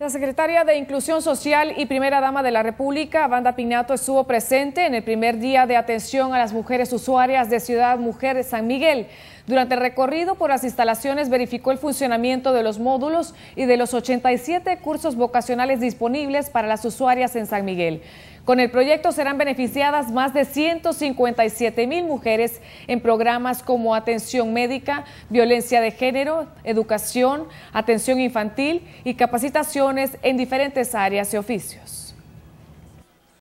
La secretaria de Inclusión Social y primera dama de la República, Banda Pinato, estuvo presente en el primer día de atención a las mujeres usuarias de Ciudad Mujer de San Miguel. Durante el recorrido por las instalaciones verificó el funcionamiento de los módulos y de los 87 cursos vocacionales disponibles para las usuarias en San Miguel. Con el proyecto serán beneficiadas más de 157 mil mujeres en programas como atención médica, violencia de género, educación, atención infantil y capacitaciones en diferentes áreas y oficios.